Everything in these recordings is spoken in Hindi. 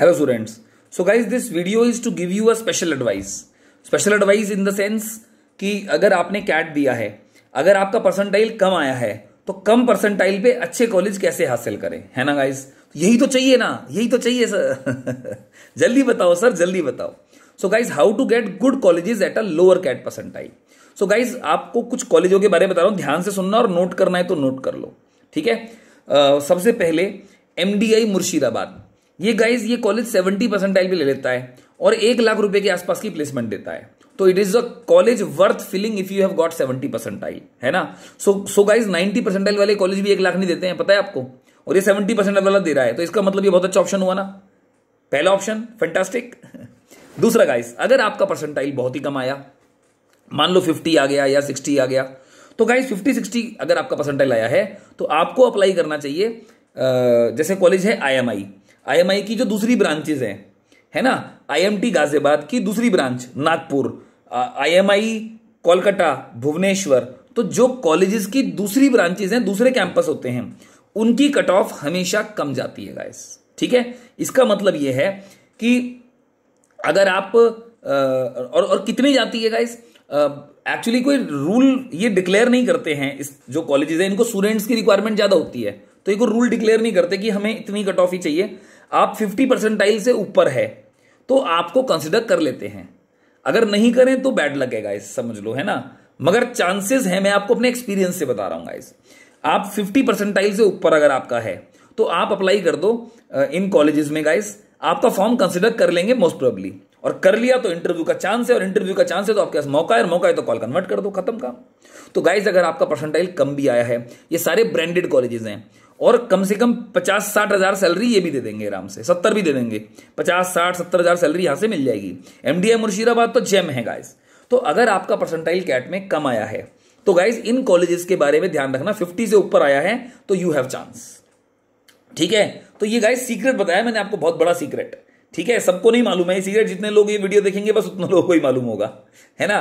Hello students so guys this video is to give you a special advice special advice in the sense कि अगर आपने कैट दिया है अगर आपका परसेंटाइल कम आया है तो कम परसेंटाइल पे अच्छे कॉलेज कैसे हासिल करें है ना गाइस यही तो चाहिए ना यही तो चाहिए सर जल्दी बताओ सर जल्दी बताओ so guys how to get good colleges at a lower CAT percentile so guys आपको कुछ कॉलेजों के बारे में बता रहा हूँ ध्यान से सुनना और नोट करना है तो नोट कर लो ठीक है uh, सबसे पहले एम डी आई मुर्शिदाबाद ये गाइज ये कॉलेज सेवेंटी परसेंटाइल भी ले लेता है और एक लाख रुपए के आसपास की प्लेसमेंट देता है तो it is a college worth filling if you have got seventy percentile है ना so so guys ninety percentile वाले कॉलेज भी एक लाख नहीं देते हैं पता है आपको और ये सेवेंटी परसेंट वाला दे रहा है तो इसका मतलब ये बहुत अच्छा ऑप्शन हुआ ना पहला ऑप्शन फैंटास्टिक दूसरा गाइस अगर आपका परसेंटाइल बहुत ही कम आया मान लो फिफ्टी आ गया या सिक्सटी आ गया तो गाइस फिफ्टी सिक्सटी अगर आपका परसेंटाइल आया है तो आपको अप्लाई करना चाहिए जैसे कॉलेज है आई आईएमआई की जो दूसरी ब्रांचेज हैं है ना आईएमटी गाजियाबाद की दूसरी ब्रांच नागपुर आईएमआई कोलकाता भुवनेश्वर तो जो कॉलेजेस की दूसरी ब्रांचेज हैं दूसरे कैंपस होते हैं उनकी कट ऑफ हमेशा कम जाती है गाइस ठीक है इसका मतलब यह है कि अगर आप आ, और और कितनी जाती है गाइस एक्चुअली कोई रूल ये डिक्लेयर नहीं करते हैं इस जो कॉलेजेस हैं इनको स्टूडेंट्स की रिक्वायरमेंट ज़्यादा होती है तो ये कोई रूल डिक्लेयर नहीं करते कि हमें इतनी कट ऑफ ही चाहिए आप फिफ्टी परसेंटाइल से ऊपर है तो आपको कंसिडर कर लेते हैं अगर नहीं करें तो बैड लगेगा इस समझ लो है ना मगर चांसेस है मैं आपको अपने एक्सपीरियंस से बता रहा हूं गाइस आप 50 परसेंटाइल से ऊपर अगर आपका है तो आप अप्लाई कर दो इन कॉलेजेस में गाइस आपका फॉर्म कंसिडर कर लेंगे मोस्ट प्रोबली और कर लिया तो इंटरव्यू का चांस है और इंटरव्यू का चांस है तो आपके पास मौका है और मौका है तो कॉल कन्वर्ट कर दो खत्म काम तो गाइज अगर आपका परसेंटाइल कम भी आया है ये सारे ब्रांडेड कॉलेजेस हैं और कम से कम पचास साठ हजार सैलरी ये भी दे देंगे आराम से सत्तर भी दे देंगे पचास साठ सत्तर हजार सैलरी यहां से मिल जाएगी एमडीए मुर्शिदाबाद तो जेम है गाइज तो अगर आपका परसेंटाइल कैट में कम आया है तो गाइज इन कॉलेजेस के बारे में ध्यान रखना फिफ्टी से ऊपर आया है तो यू हैव चांस ठीक है तो ये गाइज सीक्रेट बताया मैंने आपको बहुत बड़ा सीक्रेट ठीक है सबको नहीं मालूम है सीरियस जितने लोग ये वीडियो देखेंगे बस उतने लोगों को ही मालूम होगा है ना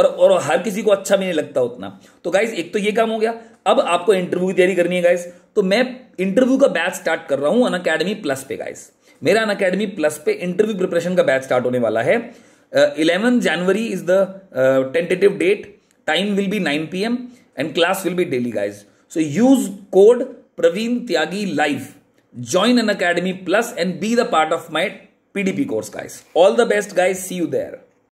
और और हर किसी को अच्छा भी नहीं लगता उतना तो गाइज एक तो ये काम हो गया अब आपको इंटरव्यू की तैयारी करनी है गाइज तो मैं इंटरव्यू का बैच स्टार्ट कर रहा हूं अन अकेडमी प्लस पे गाइज मेरा अन अकेडमी प्लस पे इंटरव्यू प्रिपरेशन का बैच स्टार्ट होने वाला है eleven January is the tentative date time will be nine P M and class will be daily guys so use code Praveen Tyagi live join an academy plus and be the part of my PDP course, guys. All the best, guys. See you there.